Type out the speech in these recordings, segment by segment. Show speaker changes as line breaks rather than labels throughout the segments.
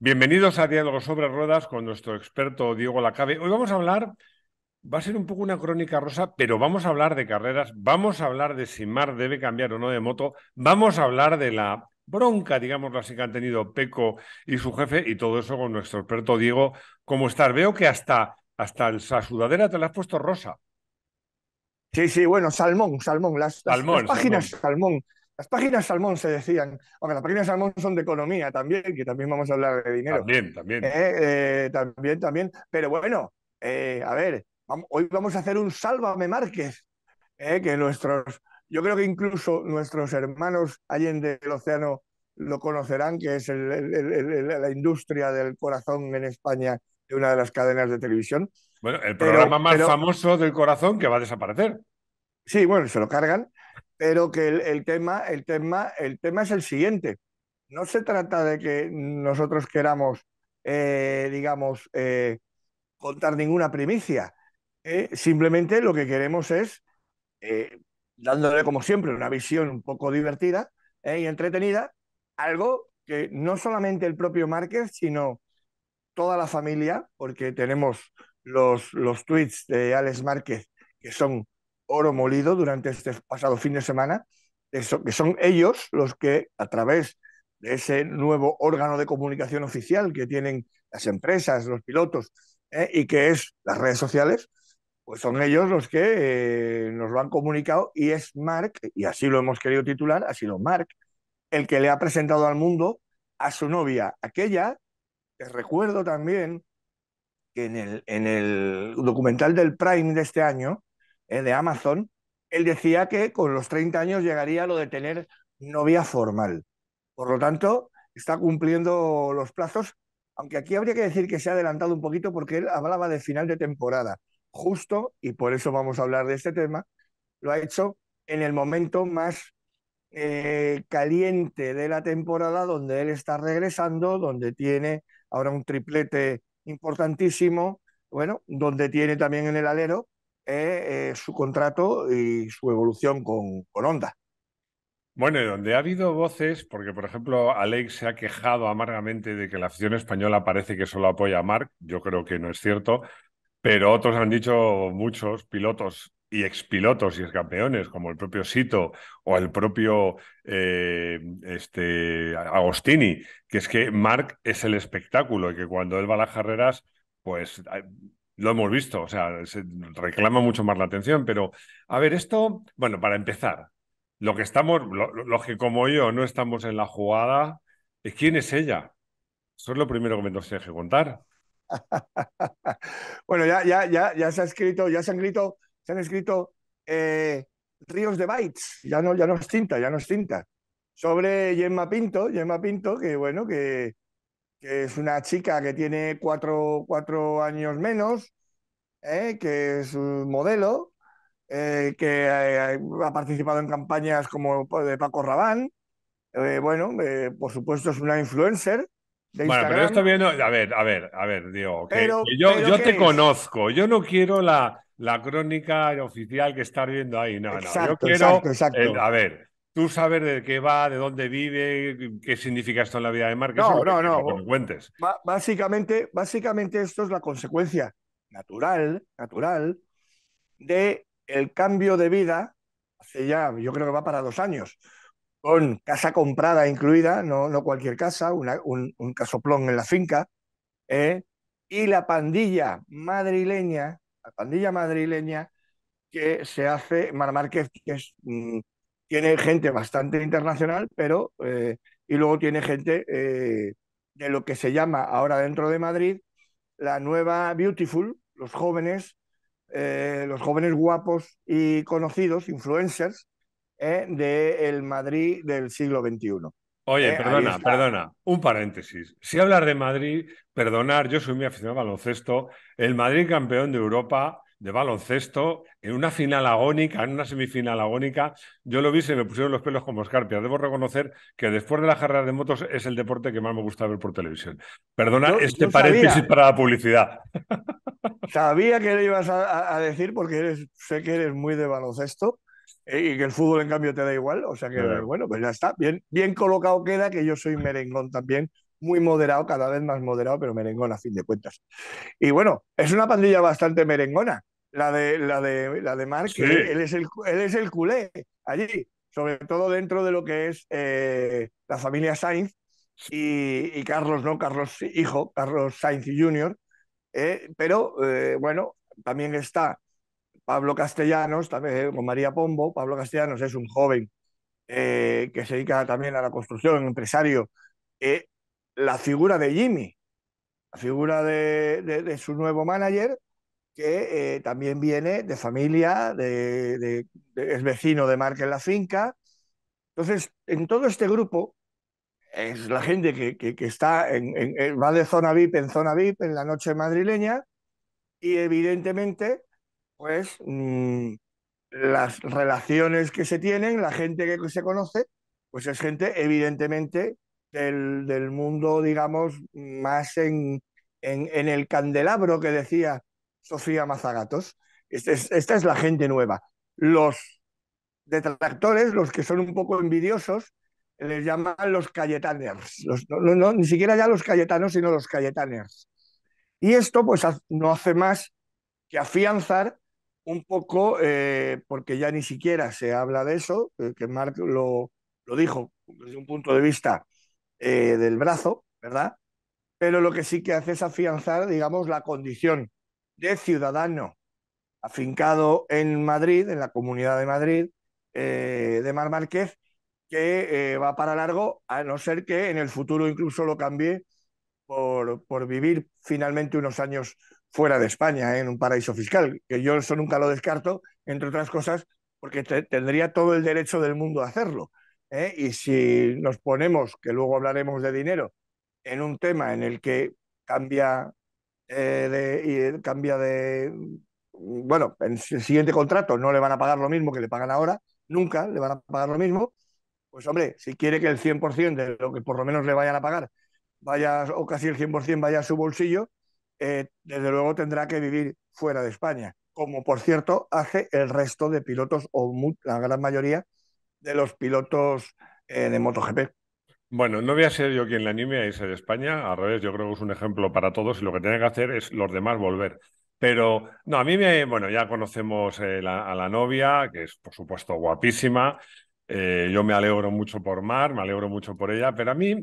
Bienvenidos a Diálogo sobre Ruedas con nuestro experto Diego Lacabe. Hoy vamos a hablar, va a ser un poco una crónica rosa, pero vamos a hablar de carreras, vamos a hablar de si Mar debe cambiar o no de moto, vamos a hablar de la bronca, digamos la que han tenido Peco y su jefe y todo eso con nuestro experto Diego. ¿Cómo estás? Veo que hasta, hasta la sudadera te la has puesto rosa.
Sí, sí, bueno, salmón, salmón. Las, páginas salmón. Las páginas Salmón se decían, aunque las páginas Salmón son de economía también, que también vamos a hablar de
dinero. También, también. Eh,
eh, también, también. Pero bueno, eh, a ver, hoy vamos a hacer un Sálvame Márquez, que nuestros, yo creo que incluso nuestros hermanos en el océano lo conocerán, que es la industria del corazón en España de una de las cadenas de televisión.
Bueno, el programa más famoso del corazón que va a desaparecer. Sí, bueno, se lo cargan.
Pero que el, tema, el, tema, el tema es el siguiente. No se trata de que nosotros queramos, eh, digamos, eh, contar ninguna primicia. ¿eh? simplemente lo que queremos es, dándole como siempre una visión un poco divertida y entretenida, algo que no solamente el propio Márquez, sino toda la familia, porque tenemos los, los tweets de Alex Márquez, que son oro molido durante este pasado fin de semana, eso, que son ellos los que, a través de ese nuevo órgano de comunicación oficial que tienen las empresas, los pilotos eh, y que es las redes sociales, pues son ellos los que eh, nos lo han comunicado y es Mark, y así lo hemos querido titular, ha sido Mark, el que le ha presentado al mundo a su novia, aquella, les recuerdo también que en el, en el documental del Prime de este año, eh, de Amazon, él decía que con los 30 años llegaría lo de tener novia formal. Por lo tanto, está cumpliendo los plazos, aunque aquí habría que decir que se ha adelantado un poquito porque él hablaba de final de temporada. Justo, y por eso vamos a hablar de este tema, lo ha hecho en el momento más eh, caliente de la temporada, donde él está regresando, donde tiene ahora un triplete importantísimo, bueno, donde tiene también en el alero eh, eh, su contrato y su evolución con, con Honda.
Bueno, y donde ha habido voces, porque por ejemplo Alex se ha quejado amargamente de que la afición española parece que solo apoya a Mark. yo creo que no es cierto, pero otros han dicho muchos pilotos y expilotos y campeones como el propio Sito o el propio eh, este, Agostini, que es que Mark es el espectáculo y que cuando él va a las carreras, pues lo hemos visto, o sea, reclama mucho más la atención, pero a ver, esto, bueno, para empezar, lo que estamos, lo, los que como yo no estamos en la jugada, ¿quién es ella? Eso es lo primero que me tienes que contar.
bueno, ya, ya, ya, ya se ha escrito, ya se han escrito, se han escrito eh, ríos de bytes, ya no, ya no es tinta, ya no es tinta. Sobre Gemma Pinto, Gemma Pinto, que bueno, que que es una chica que tiene cuatro, cuatro años menos, ¿eh? que es un modelo, eh, que eh, ha, participado en campañas como de Paco Rabán. bueno, por supuesto es una influencer. bueno, pero
viendo, a ver, a ver, a ver, digo, yo, yo te conozco, yo no quiero la, la crónica oficial que estás viendo ahí, no, exacto, no, exacto, exacto. a ver, tú sabes de qué va, de dónde vive, qué significa esto en la vida de Marques. No, no, no.
Básicamente, básicamente esto es la consecuencia natural, natural, de el cambio de vida, hace ya, yo creo que va para dos años, con casa comprada incluida, no, no cualquier casa, un, casoplón en la finca, ¿eh? y la pandilla madrileña, la pandilla madrileña que se hace, Mar Márquez, que es... Mm, tiene gente bastante internacional, pero eh, y luego tiene gente eh, de lo que se llama ahora dentro de Madrid la nueva Beautiful, los jóvenes, eh, los jóvenes guapos y conocidos, influencers, del Madrid del siglo XXI. Oye, perdona,
perdona, un paréntesis. Si hablas de Madrid, perdonar, yo soy muy aficionado al baloncesto, el Madrid campeón de Europa, de baloncesto en una final agónica, en una semifinal agónica. Yo lo vi, se me pusieron los pelos como escarpia. Debo reconocer que después de la carrera de motos es el deporte que más me gusta ver por televisión. Perdona este paréntesis para la publicidad.
Sabía que lo ibas a, decir porque eres, sé que eres muy de baloncesto eh, y que el fútbol en cambio te da igual, o sea que bueno, pues ya está, bien, bien colocado queda que yo soy merengón también muy moderado, cada vez más moderado, pero merengón a fin de cuentas. Y bueno, es una pandilla bastante merengona, la de, la de, la de Mark, él, es el, él es el culé allí, sobre todo dentro de lo que es eh, la familia Sainz y, Carlos, ¿no? Carlos hijo, Carlos Sainz Jr., eh, pero eh, bueno, también está Pablo Castellanos, también eh, con María Pombo. Pablo Castellanos es un joven que se dedica también a la construcción, empresario la figura de Jimmy, la figura de, su nuevo manager, que eh, también viene de familia, de, es vecino de Marca la finca. Entonces, en todo este grupo, es la gente que, está en, va de zona VIP en zona VIP en la noche madrileña y evidentemente, pues mm, las relaciones que se tienen, la gente que se conoce, pues es gente evidentemente del, mundo, digamos, más en, en, el candelabro que decía Sofía Mazagatos. esta es la gente nueva. Los detractores, los que son un poco envidiosos, les llaman los cayetaners. no, ni siquiera ya los cayetanos, sino los cayetaners. Y esto pues no hace más que afianzar un poco, eh, porque ya ni siquiera se habla de eso, eh, que Mark lo, lo dijo desde un punto de vista eh, del brazo, ¿verdad? Pero lo que sí que hace es afianzar, digamos, la condición de ciudadano afincado en Madrid, en la Comunidad de Madrid, eh, de Mar Márquez, que eh, va para largo, a no ser que en el futuro incluso lo cambie por, por vivir finalmente unos años fuera de España, en un paraíso fiscal, que yo eso nunca lo descarto, entre otras cosas, porque tendría todo el derecho del mundo a hacerlo. ¿eh? Y si nos ponemos, que luego hablaremos de dinero, en un tema en el que cambia, eh, de, eh, cambia de... Mm, bueno, en el siguiente contrato no le van a pagar lo mismo que le pagan ahora, nunca le van a pagar lo mismo. Pues hombre, si quiere que el 100% de lo que por lo menos le vayan a pagar vaya, o casi el 100% vaya a su bolsillo, desde luego tendrá que vivir fuera de España, como por cierto hace el resto de pilotos o la gran mayoría de los pilotos
eh, de MotoGP. Bueno, no voy a ser yo quien la anime a irse de España, al revés, yo creo que es un ejemplo para todos y lo que tienen que hacer es los demás volver. Pero no, a mí me, bueno, ya conocemos eh, a la novia, que es por supuesto guapísima. Eh, yo me alegro mucho por Mar, me alegro mucho por ella, pero a mí,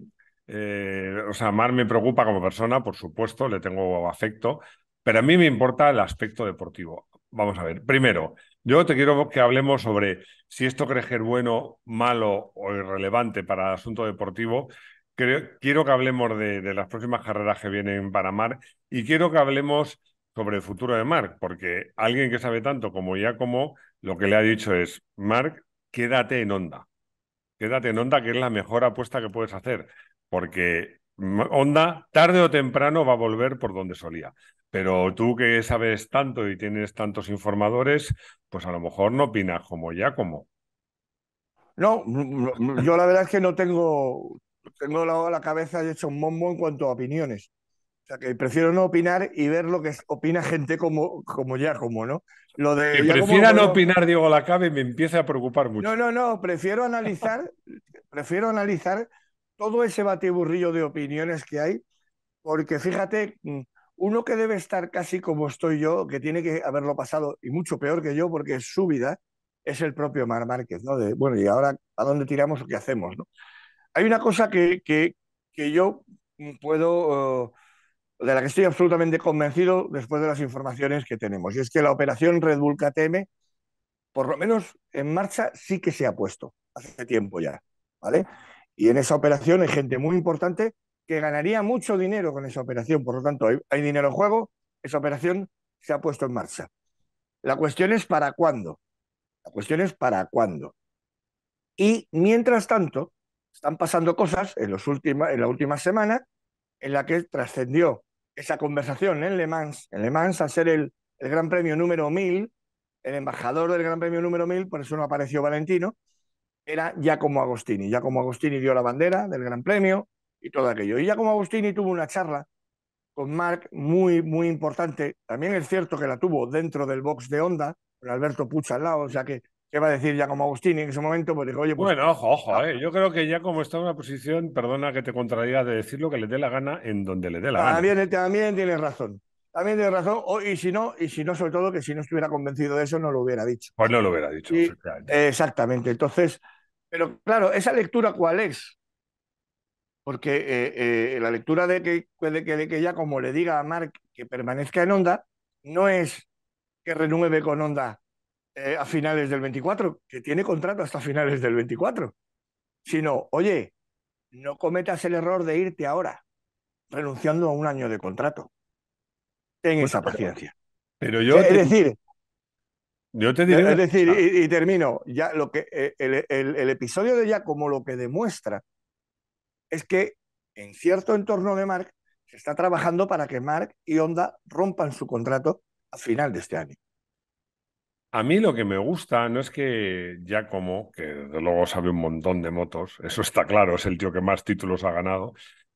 o sea, Mar me preocupa como persona, por supuesto, le tengo afecto, pero a mí me importa el aspecto deportivo. Vamos a ver, primero, yo te quiero que hablemos sobre si esto crees que es bueno, malo o irrelevante para el asunto deportivo. quiero que hablemos de, las próximas carreras que vienen para Mar y quiero que hablemos sobre el futuro de Marc, porque alguien que sabe tanto como ya como lo que le ha dicho es, Marc, quédate en onda, quédate en onda, que es la mejor apuesta que puedes hacer, porque Mm, onda, tarde o temprano va a volver por donde solía. Pero tú que sabes tanto y tienes tantos informadores, pues a lo mejor no opinas como ya como
no mm, mm, yo la verdad es que no tengo, tengo la, cabeza hecha un mombo en cuanto a opiniones. O sea, que prefiero no opinar y ver lo que opina gente como, como como ¿no?
Lo de, que no opinar Diego Lacabe me empieza a preocupar mucho. No,
no, no, prefiero analizar, prefiero analizar todo ese batiburrillo de opiniones que hay, porque fíjate, mm, uno que debe estar casi como estoy yo, que tiene que haberlo pasado, y mucho peor que yo, porque es su vida, es el propio Mar Márquez, ¿no? De, bueno, y ahora, ¿a dónde tiramos o qué hacemos, ¿no? Hay una cosa que, que, que yo mm, puedo, oh, de la que estoy absolutamente convencido después de las informaciones que tenemos, y es que la operación Red Bull KTM, por lo menos en marcha, sí que se ha puesto hace tiempo ya, ¿vale? Y en esa operación hay gente muy importante que ganaría mucho dinero con esa operación. Por lo tanto, hay, dinero en juego, esa operación se ha puesto en marcha. La cuestión es para cuándo. La cuestión es para cuándo. Y mientras tanto, están pasando cosas en, los en la última semana en la que trascendió esa conversación en Le Mans, en Le Mans a ser el, el Gran Premio número 1000, el embajador del Gran Premio número 1000, por eso no apareció Valentino, era Giacomo Agostini. Giacomo Agostini dio la bandera del Gran Premio y todo aquello. Y Giacomo Agostini tuvo una charla con Marc muy, muy importante. También es cierto que la tuvo dentro del box de Honda, con Alberto Pucha al lado, o sea que ¿Qué va a decir Giacomo Agostini en ese momento? Pues dijo, oye, pues Bueno, ojo,
ojo, eh. yo creo que ya como está en una posición, perdona que te contradiga de decir lo que le dé la gana en donde le dé la
gana. También tienes razón. También tienes razón, y si no, y si no, sobre todo que si no estuviera convencido de eso, no lo hubiera dicho. Pues no lo hubiera dicho. exactamente. Entonces, pero claro, ¿esa lectura cuál es? Porque eh, eh, la lectura de que, de que, de como le diga a Mark, que permanezca en onda, no es que renueve con onda eh, a finales del 24, que tiene contrato hasta finales del 24, sino, oye, no cometas el error de irte ahora, renunciando a un año de contrato. Ten pues esa paciencia.
Pero yo. Es decir, yo eh, Es decir,
y, termino, ya lo que eh, el, episodio de Giacomo lo que demuestra es que en cierto entorno de Mark se está trabajando para que Mark y Honda rompan su contrato a final de este año.
A mí lo que me gusta no es que Giacomo, que luego sabe un montón de motos, eso está claro, es el tío que más títulos ha ganado,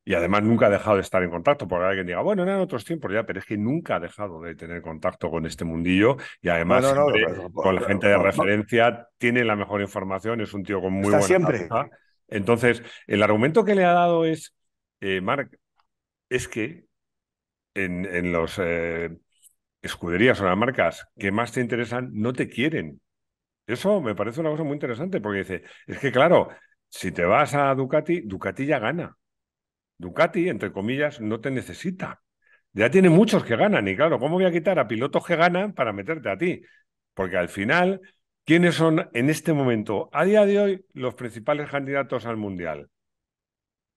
y además nunca ha dejado de estar en contacto, porque alguien diga, bueno, eran otros tiempos ya, pero es que nunca ha dejado de tener contacto con este mundillo y además con la gente de referencia tiene la mejor información, es un tío con muy buena siempre. Entonces, el argumento que le ha dado es, eh, Marc, es que en, en los eh, escuderías o las marcas que más te interesan no te quieren. Eso me parece una cosa muy interesante, porque dice, es que claro, si te vas a Ducati, Ducati ya gana. Ducati, entre comillas, no te necesita. Ya tiene muchos que ganan y claro, ¿cómo voy a quitar a pilotos que ganan para meterte a ti? Porque al final, ¿quiénes son en este momento, a día de hoy, los principales candidatos al Mundial?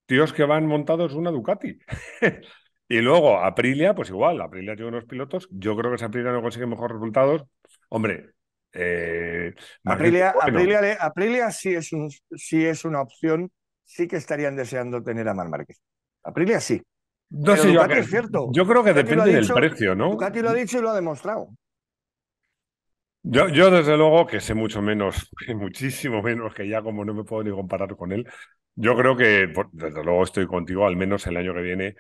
Tíos que van montados una Ducati. y luego Aprilia, pues igual, Aprilia tiene unos pilotos. Yo creo que si Aprilia no consigue mejores resultados, hombre, eh, Aprilia,
Aprilia, sí, es sí es una opción, sí que estarían deseando tener a Mar Márquez. Aprilia sí.
es cierto. yo creo que depende del precio, ¿no? Ducati
lo ha dicho y lo ha demostrado.
Yo, desde luego, que sé mucho menos, muchísimo menos, que ya como no me puedo ni comparar con él, yo creo que, desde luego, estoy contigo, al menos el año que viene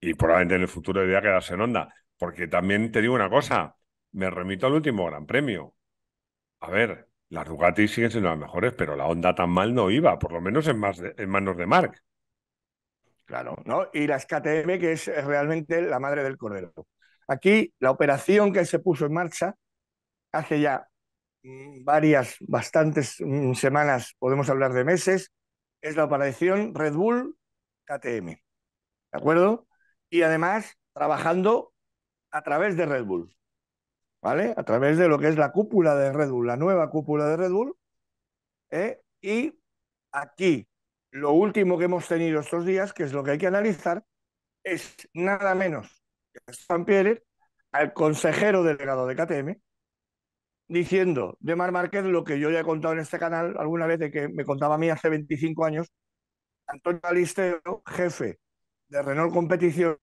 y probablemente en el futuro debería quedarse en onda. Porque también te digo una cosa, me remito al último Gran Premio. A ver, las Ducati siguen siendo las mejores, pero la Honda tan mal no iba, por lo menos en, en manos de Mark.
Claro, ¿no? Y las KTM, que es eh, realmente la madre del cordero. Aquí la operación que se puso en marcha hace ya mm, varias, bastantes mm, semanas, podemos hablar de meses, es la operación Red Bull KTM. ¿De acuerdo? Y además trabajando a través de Red Bull. ¿Vale? A través de lo que es la cúpula de Red Bull, la nueva cúpula de Red Bull. ¿eh? Y aquí lo último que hemos tenido estos días, que es lo que hay que analizar, es nada menos que San Pierre, al consejero delegado de KTM, diciendo de Mar Márquez lo que yo ya he contado en este canal alguna vez, de que me contaba a mí hace 25 años, Antonio Galisteo... jefe de Renault Competición,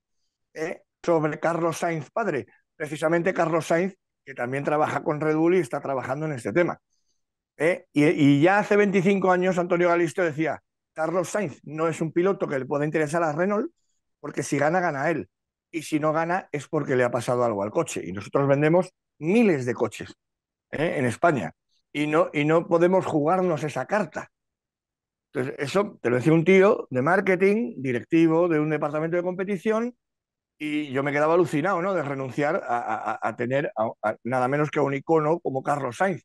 ¿eh? sobre Carlos Sainz padre. Precisamente Carlos Sainz, que también trabaja con Red Bull y está trabajando en este tema. ¿eh? Y, y, ya hace 25 años Antonio Galisteo decía, Carlos Sainz no es un piloto que le pueda interesar a Renault, porque si gana, gana él. Y si no gana, es porque le ha pasado algo al coche. Y nosotros vendemos miles de coches ¿eh? en España. Y no, y no podemos jugarnos esa carta. Entonces, eso te lo decía un tío de marketing, directivo de un departamento de competición, y yo me quedaba alucinado, ¿no? De renunciar a, tener nada menos que a un icono como Carlos Sainz.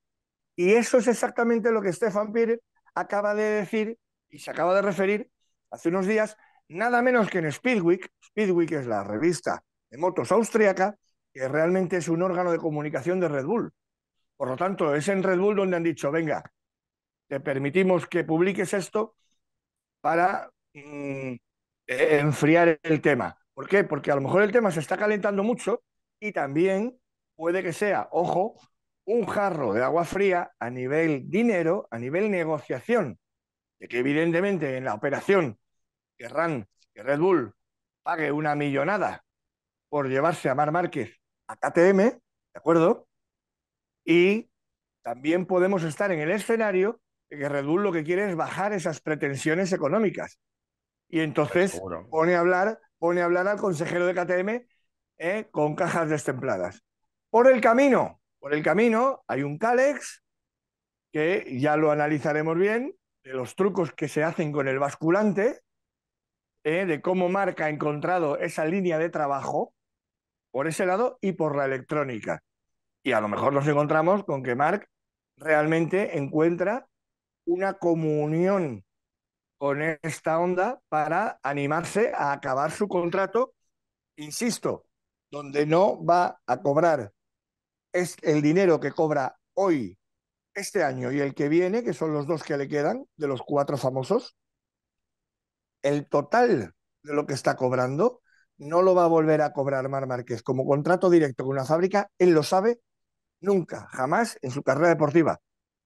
Y eso es exactamente lo que Stefan pire acaba de decir y se acaba de referir hace unos días nada menos que en Speedweek. Speedweek es la revista de motos austriaca, que realmente es un órgano de comunicación de Red Bull. Por lo tanto, es en Red Bull donde han dicho, venga, te permitimos que publiques esto para mm, e-, enfriar el tema. ¿Por qué? Porque a lo mejor el tema se está calentando mucho y también puede que sea, ojo, un jarro de agua fría a nivel dinero, a nivel negociación de que evidentemente en la operación querrán que Red Bull pague una millonada por llevarse a Mar Márquez a KTM, ¿de acuerdo? Y también podemos estar en el escenario de que Red Bull lo que quiere es bajar esas pretensiones económicas. Y entonces pone a, hablar, pone a hablar al consejero de KTM ¿eh? con cajas destempladas. Por el camino, por el camino hay un Calex que ya lo analizaremos bien, de los trucos que se hacen con el basculante, ¿eh? de cómo Mark ha encontrado esa línea de trabajo por ese lado y por la electrónica. Y a lo mejor nos encontramos con que Mark realmente encuentra una comunión con esta onda para animarse a acabar su contrato, insisto, donde no va a cobrar es el dinero que cobra hoy este año y el que viene, que son los dos que le quedan, de los cuatro famosos, el total de lo que está cobrando no lo va a volver a cobrar Mar Márquez como contrato directo con una fábrica, él lo sabe nunca, jamás en su carrera deportiva,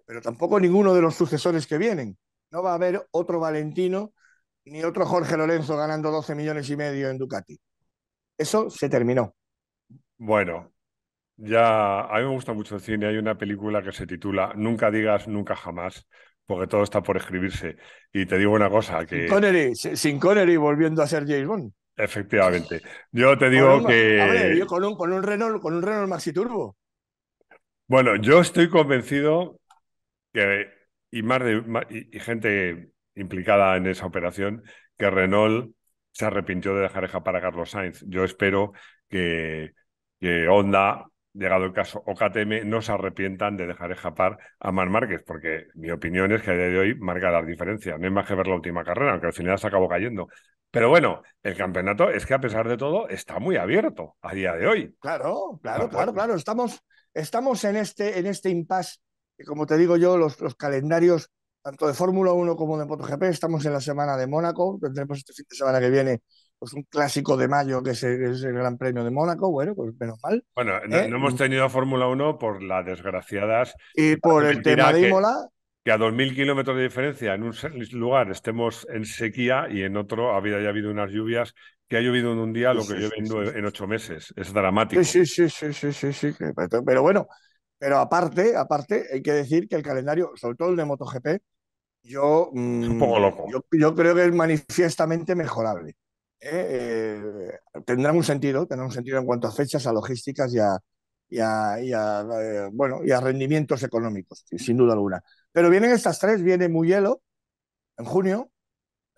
pero tampoco ninguno de los sucesores que vienen. No va a haber otro Valentino ni otro Jorge Lorenzo ganando 12 millones y medio en Ducati. Eso se terminó.
Bueno, ya, a mí me gusta mucho el cine. Hay una película que se titula Nunca digas nunca jamás, porque todo está por escribirse. Y te digo una cosa, que... Sin
Connery, sin Connery volviendo a ser James Bond.
Efectivamente. Yo te digo que...
con un, con un Renault, con un Renault Maxi Turbo.
Bueno, yo estoy convencido que, y, más de, gente implicada en esa operación, que Renault se arrepintió de dejar escapar a Carlos Sainz. Yo espero que, que Honda llegado el caso OKTM, no se arrepientan de dejar escapar a Mar Márquez, porque mi opinión es que a día de hoy marca la diferencia. No hay más que ver la última carrera, aunque al final se acabó cayendo. Pero bueno, el campeonato es que a pesar de todo está muy abierto a día de hoy.
Claro, claro, claro, claro. Estamos, estamos en este, en este impasse. Como te digo yo, los, calendarios, tanto de Fórmula 1 como de MotoGP, estamos en la semana de Mónaco. Tendremos este fin de semana que viene pues un clásico de mayo que es el, Gran Premio de Mónaco, bueno, pues menos mal.
Bueno, no, ¿eh? hemos tenido Fórmula 1 por las desgraciadas. Y
por el tema de Imola.
Que, a 2.000 kilómetros de diferencia en un lugar estemos en sequía y en otro había ya habido unas lluvias que ha llovido en un día lo que lloviendo en ocho meses. Es dramático. Sí,
sí, sí, sí, sí, sí. Pero bueno, pero aparte, aparte, hay que decir que el calendario, sobre todo el de MotoGP, yo, mm, un poco loco. yo creo que es manifiestamente mejorable eh, eh tendrán un sentido, tendrán un sentido en cuanto a fechas, a logísticas y a, eh, bueno, y a rendimientos económicos, sin duda alguna. Pero vienen estas tres, viene Muyelo en junio,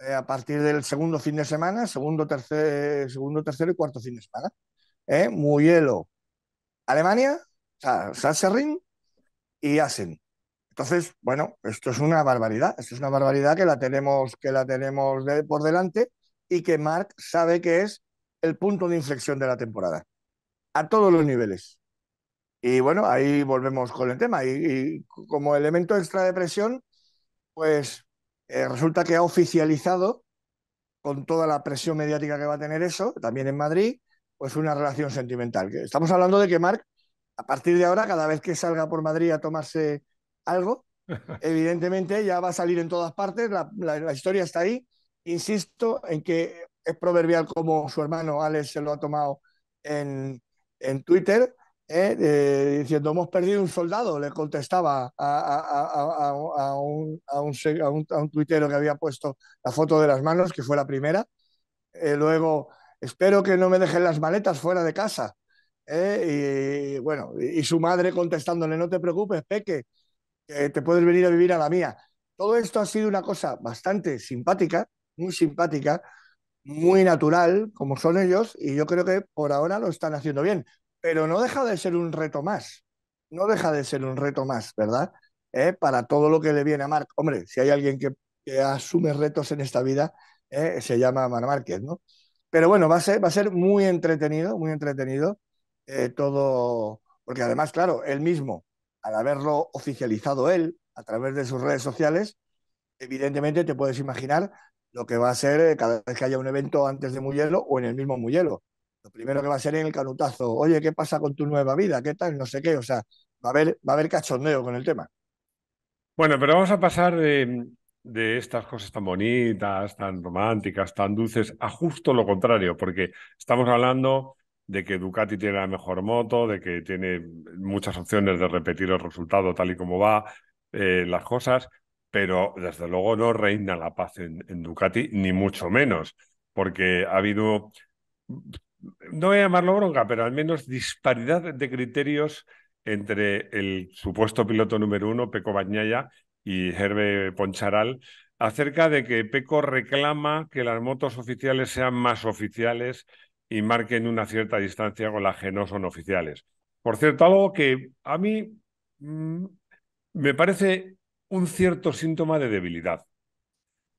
eh, a partir del segundo fin de semana, segundo, tercer, segundo, tercero y cuarto fin de semana. muy Muyelo, Alemania, o y Asen. Entonces, bueno, esto es una barbaridad, esto es una barbaridad que la tenemos, que la tenemos por delante y que Mark sabe que es el punto de inflexión de la temporada, a todos los niveles. Y bueno, ahí volvemos con el tema. Y, como elemento extra de presión, pues eh, resulta que ha oficializado, con toda la presión mediática que va a tener eso, también en Madrid, pues una relación sentimental. Estamos hablando de que Marc, a partir de ahora, cada vez que salga por Madrid a tomarse algo, evidentemente ya va a salir en todas partes, la historia está ahí, Insisto en que es proverbial como su hermano Alex se lo ha tomado en, en Twitter, ¿eh? diciendo, hemos perdido un soldado, le contestaba a, a, a, un, un, un, a, un, tuitero que había puesto la foto de las manos, que fue la primera. Eh, luego, espero que no me dejen las maletas fuera de casa. ¿eh? y bueno, y, su madre contestándole, no te preocupes, Peque, te puedes venir a vivir a la mía. Todo esto ha sido una cosa bastante simpática, muy simpática, muy natural, como son ellos, y yo creo que por ahora lo están haciendo bien. Pero no deja de ser un reto más, no deja de ser un reto más, ¿verdad? ¿Eh? Para todo lo que le viene a Marc. Hombre, si hay alguien que, asume retos en esta vida, ¿eh? se llama Mar Márquez, ¿no? Pero bueno, va a ser, va a ser muy entretenido, muy entretenido eh, todo, porque además, claro, él mismo, al haberlo oficializado él a través de sus redes sociales, evidentemente te puedes imaginar lo que va a ser eh, cada vez que haya un evento antes de Muyelo o en el mismo Muyelo. Lo primero que va a ser en el canutazo, oye, ¿qué pasa con tu nueva vida? ¿Qué tal? No sé qué. O sea, va a haber, va a haber cachondeo con el tema.
Bueno, pero vamos a pasar de, estas cosas tan bonitas, tan románticas, tan dulces, a justo lo contrario, porque estamos hablando de que Ducati tiene la mejor moto, de que tiene muchas opciones de repetir el resultado tal y como va, eh, las cosas pero desde luego no reina la paz en, Ducati, ni mucho menos, porque ha habido, no voy a llamarlo bronca, pero al menos disparidad de criterios entre el supuesto piloto número uno, Peco Bañaya, y Herbe Poncharal, acerca de que Peco reclama que las motos oficiales sean más oficiales y marquen una cierta distancia con las que no son oficiales. Por cierto, algo que a mí mm, me parece un cierto síntoma de debilidad.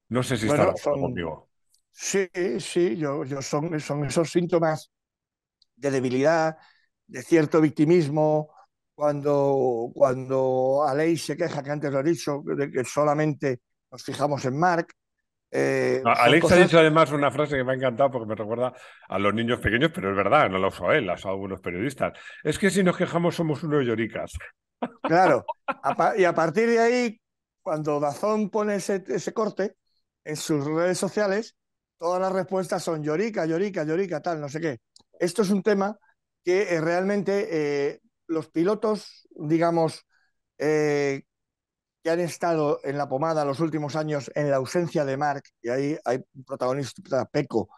No sé si está conmigo.
Sí, sí, yo, son, son esos síntomas de debilidad, de cierto victimismo, cuando, cuando Aleix se queja, que antes lo he dicho, de que solamente nos fijamos en Mark, eh, Alex ha dicho
además una frase que me ha encantado porque me recuerda a los niños pequeños, pero es verdad, no la usó él, la algunos periodistas. Es que si nos quejamos somos unos lloricas.
Claro, y a partir de ahí, cuando Dazón pone ese, corte en sus redes sociales, todas las respuestas son llorica, llorica, llorica, tal, no sé qué. Esto es un tema que eh, realmente eh, los pilotos, digamos, que han estado en la pomada los últimos años en la ausencia de Marc, y ahí hay protagonista Peco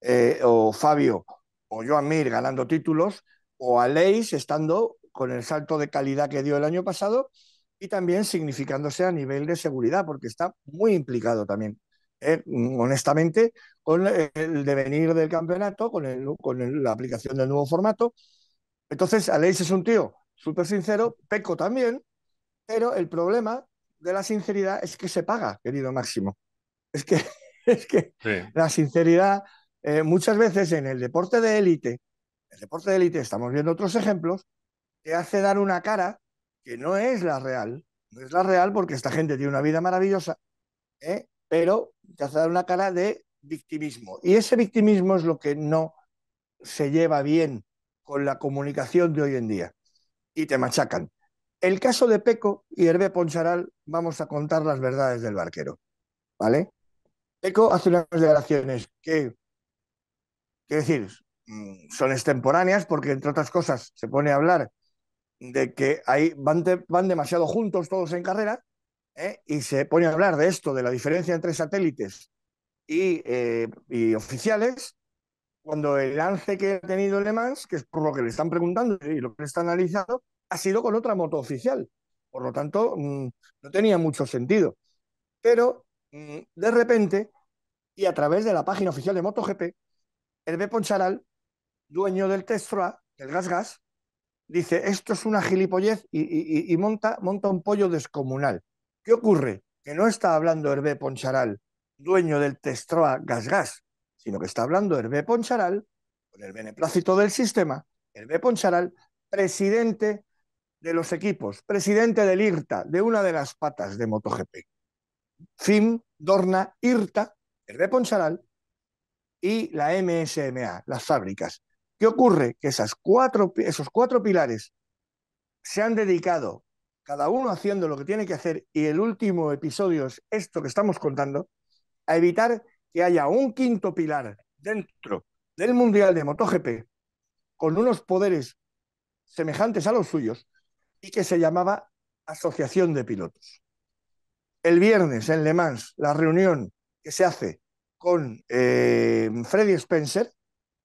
eh, o Fabio o Joan Mir ganando títulos, o Aleix estando con el salto de calidad que dio el año pasado y también significándose a nivel de seguridad, porque está muy implicado también, eh, honestamente, con el devenir del campeonato, con, con la aplicación del nuevo formato. Entonces, Aleix es un tío súper sincero, Peco también, pero el problema de la sinceridad es que se paga, querido Máximo. Es que, es que la sinceridad, eh, muchas veces en el deporte de élite, el deporte de élite, estamos viendo otros ejemplos, te hace dar una cara que no es la real. No es la real porque esta gente tiene una vida maravillosa, ¿eh? pero te hace dar una cara de victimismo. Y ese victimismo es lo que no se lleva bien con la comunicación de hoy en día. Y te machacan el caso de Peco y Hervé Poncharal, vamos a contar las verdades del barquero. ¿Vale? Peco hace unas declaraciones que, quiero decir, mm, son extemporáneas porque, entre otras cosas, se pone a hablar de que ahí van, demasiado juntos todos en carrera ¿eh? y se pone a hablar de esto, de la diferencia entre satélites y, eh, oficiales, cuando el lance que ha tenido Le Mans, que es por lo que le están preguntando y lo que le está analizando, ha sido con otra moto oficial. Por lo tanto, mm, no tenía mucho sentido. Pero mm, de repente, y a través de la página oficial de MotoGP, Hervé Poncharal, dueño del Testroa, del Gas Gas, dice, esto es una gilipollez y, monta, monta un pollo descomunal. ¿Qué ocurre? Que no está hablando Hervé Poncharal, dueño del Testroa Gas Gas, sino que está hablando Hervé Poncharal, con el beneplácito del sistema, Hervé Poncharal, presidente de los equipos, presidente del IRTA, de una de las patas de MotoGP. FIM, Dorna, IRTA, el de Poncharal, y la MSMA, las fábricas. ¿Qué ocurre? Que cuatro, esos cuatro pilares se han dedicado, cada uno haciendo lo que tiene que hacer, y el último episodio es esto que estamos contando, a evitar que haya un quinto pilar dentro del Mundial de MotoGP con unos poderes semejantes a los suyos y que se llamaba Asociación de Pilotos. El viernes en Le Mans, la reunión que se hace con eh, Freddy Spencer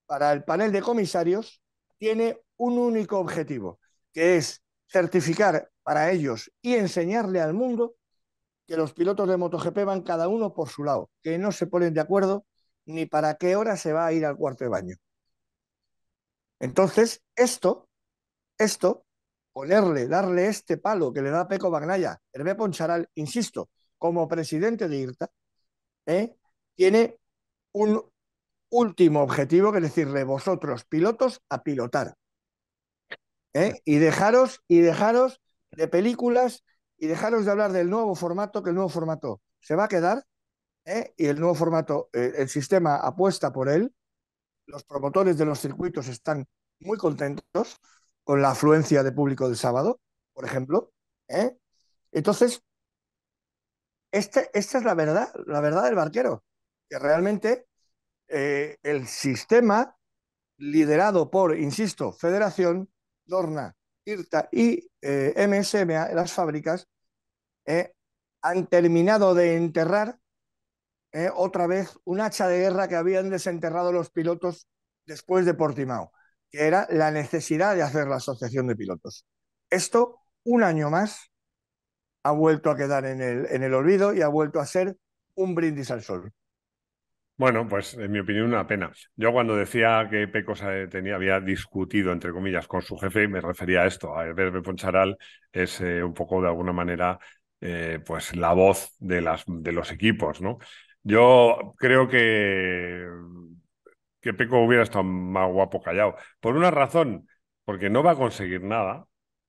para el panel de comisarios tiene un único objetivo, que es certificar para ellos y enseñarle al mundo que los pilotos de MotoGP van cada uno por su lado, que no se ponen de acuerdo ni para qué hora se va a ir al cuarto de baño. Entonces, esto, esto ponerle, darle este palo que le da Peco Bagnaya, Hervé Poncharal, insisto, como presidente de IRTA, ¿eh? tiene un último objetivo, que es decirle vosotros, pilotos, a pilotar. ¿eh? Y dejaros, y dejaros de películas y dejaros de hablar del nuevo formato, que el nuevo formato se va a quedar, ¿eh? y el nuevo formato, el sistema apuesta por él, los promotores de los circuitos están muy contentos, con la afluencia de público del sábado, por ejemplo. ¿eh? Entonces, este, esta es la verdad, la verdad del barquero, que realmente eh, el sistema liderado por, insisto, Federación, Dorna, IRTA y eh, MSMA, las fábricas, han terminado de enterrar otra vez un hacha de guerra que habían desenterrado los pilotos después de Portimao que era la necesidad de hacer la asociación de pilotos. Esto, un año más, ha vuelto a quedar en el, en el olvido y ha vuelto a ser un brindis al sol.
Bueno, pues en mi opinión una pena. Yo cuando decía que Pecos eh, tenía, había discutido, entre comillas, con su jefe, me refería a esto, a Herbert Poncharal es eh, un poco, de alguna manera, eh, pues la voz de, las, de los equipos, ¿no? Yo creo que que Peco hubiera estado más guapo callado. Por una razón, porque no va a conseguir nada.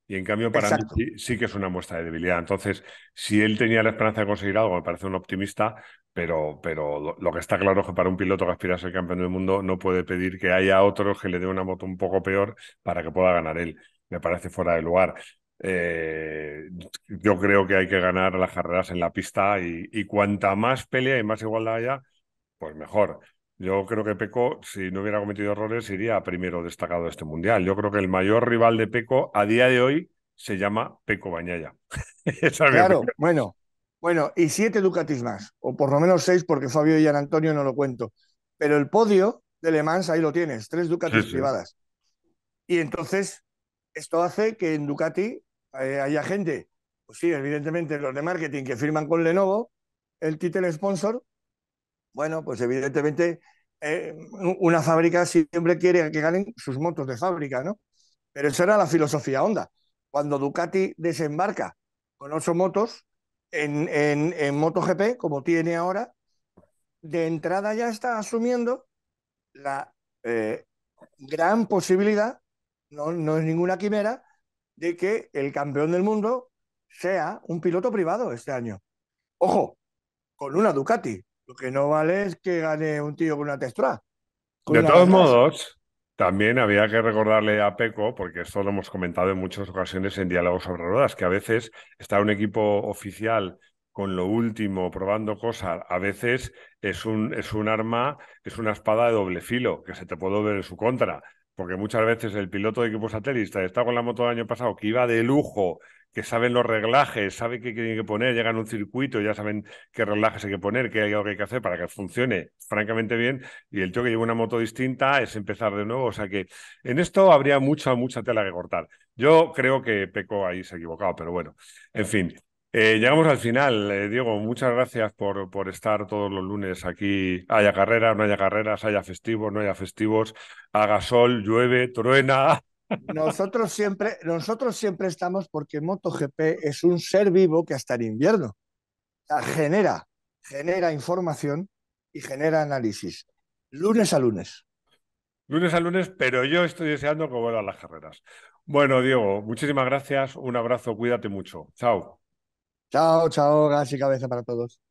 Y en cambio, para mí sí, que es una muestra de debilidad. Entonces, si él tenía la esperanza de conseguir algo, me parece un optimista, pero, pero lo, que está claro es que para un piloto que aspira a ser campeón del mundo no puede pedir que haya otro que le dé una moto un poco peor para que pueda ganar él. Me parece fuera de lugar. Eh, yo creo que hay que ganar las carreras en la pista y, y cuanta más pelea y más igualdad haya, pues mejor. Yo creo que Peco, si no hubiera cometido errores, iría primero destacado de este mundial. Yo creo que el mayor rival de Peco a día de hoy se llama Peco Bañaya. claro,
bueno, bueno, y siete Ducatis más, o por lo menos seis, porque Fabio y Jan Antonio no lo cuento. Pero el podio de Le Mans ahí lo tienes, tres Ducatis privadas. Y entonces, esto hace que en Ducati eh, haya gente, pues sí, evidentemente los de marketing que firman con Lenovo, el título sponsor, bueno, pues evidentemente eh, una fábrica siempre quiere que ganen sus motos de fábrica, ¿no? Pero esa era la filosofía Honda. Cuando Ducati desembarca con ocho motos en, MotoGP, como tiene ahora, de entrada ya está asumiendo la eh, gran posibilidad, no, no es ninguna quimera, de que el campeón del mundo sea un piloto privado este año. Ojo, con una Ducati, lo que no vale es que gane un tío con una textura.
de todos modos, también había que recordarle a Peco, porque esto lo hemos comentado en muchas ocasiones en Diálogos sobre Ruedas, que a veces está un equipo oficial con lo último, probando cosas, a veces es un, es un arma, es una espada de doble filo, que se te puede ver en su contra porque muchas veces el piloto de equipo satélite está con la moto del año pasado que iba de lujo que saben los reglajes, saben qué tienen que poner, llegan a un circuito, ya saben qué reglajes hay que poner, qué hay, que hacer para que funcione francamente bien, y el tío que lleva una moto distinta es empezar de nuevo, o sea que en esto habría mucha, mucha tela que cortar. Yo creo que Peco ahí se ha equivocado, pero bueno, en fin. Eh, llegamos al final, eh, Diego. Muchas gracias por, por estar todos los lunes aquí. Haya carreras, no haya carreras, haya festivos, no haya festivos, haga sol, llueve, truena,
nosotros siempre, nosotros siempre estamos porque MotoGP es un ser vivo que hasta el invierno genera, genera información y genera análisis. Lunes a lunes.
Lunes a lunes, pero yo estoy deseando que vuelvan las carreras. Bueno, Diego, muchísimas gracias. Un abrazo, cuídate mucho. Chao.
Chao, chao, gas y cabeza para todos.